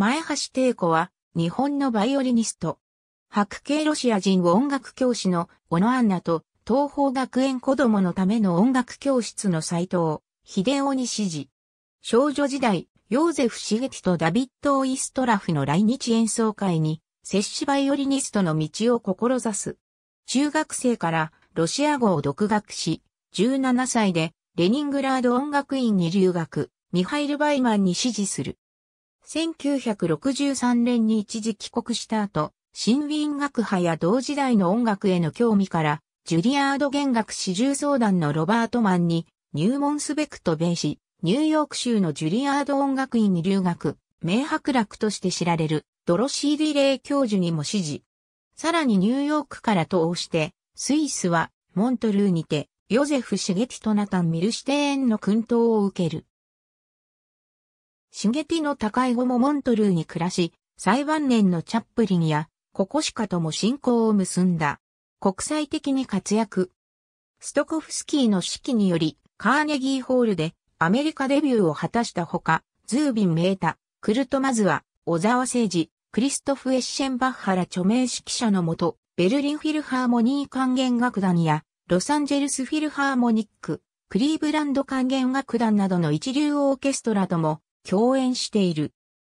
前橋帝子は、日本のバイオリニスト。白系ロシア人音楽教師の小野アンナと、東方学園子供のための音楽教室の斎藤、秀夫に指示。少女時代、ヨーゼフ・シゲティとダビッド・オイストラフの来日演奏会に、摂氏バイオリニストの道を志す。中学生からロシア語を独学し、17歳でレニングラード音楽院に留学、ミハイル・バイマンに指示する。1963年に一時帰国した後、新ウィーン学派や同時代の音楽への興味から、ジュリアード弦楽四重相談のロバートマンに入門すべくと米し、ニューヨーク州のジュリアード音楽院に留学、名伯楽として知られるドロシー・ディレイ教授にも指示。さらにニューヨークから通して、スイスはモントルーにて、ヨゼフ・シゲティトナタン・ミルシテーンの訓導を受ける。刺激の高い後もモントルーに暮らし、最晩年のチャップリンやココシカとも親交を結んだ。国際的に活躍。ストコフスキーの指揮により、カーネギーホールでアメリカデビューを果たしたほか、ズービン・メータ、クルト・マズワ、小沢誠治、クリストフ・エッシェンバッハら著名指揮者のもと、ベルリン・フィルハーモニー管弦楽団や、ロサンゼルス・フィルハーモニック、クリーブランド管弦楽団などの一流オーケストラとも共演している。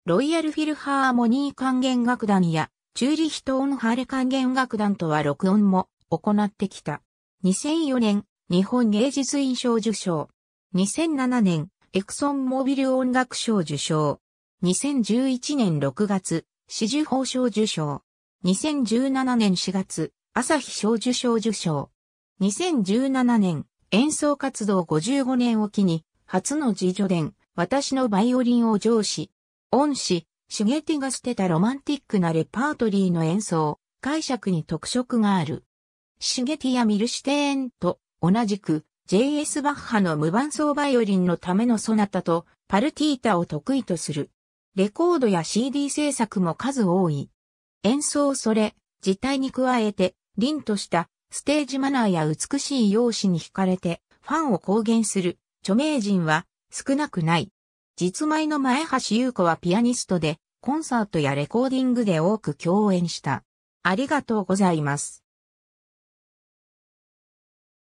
ロイヤルフィルハーモニー管弦楽団や、チューリヒトーンハーレ管弦楽団とは録音も行ってきた。2004年、日本芸術院賞受賞。2007年、エクソンモビル音楽賞受賞。2011年6月、四重宝賞受賞。2017年4月、朝日賞受賞受賞。2017年、演奏活動55年を機に、初の自助伝、私のバイオリンを上司、恩師、シュゲティが捨てたロマンティックなレパートリーの演奏、解釈に特色がある。シュゲティやミルシテーンと同じく J.S. バッハの無伴奏バイオリンのためのソナタとパルティータを得意とする。レコードや CD 制作も数多い。演奏それ、自体に加えて、凛としたステージマナーや美しい容姿に惹かれてファンを公言する著名人は少なくない。実前の前橋優子はピアニストで、コンサートやレコーディングで多く共演した。ありがとうございます。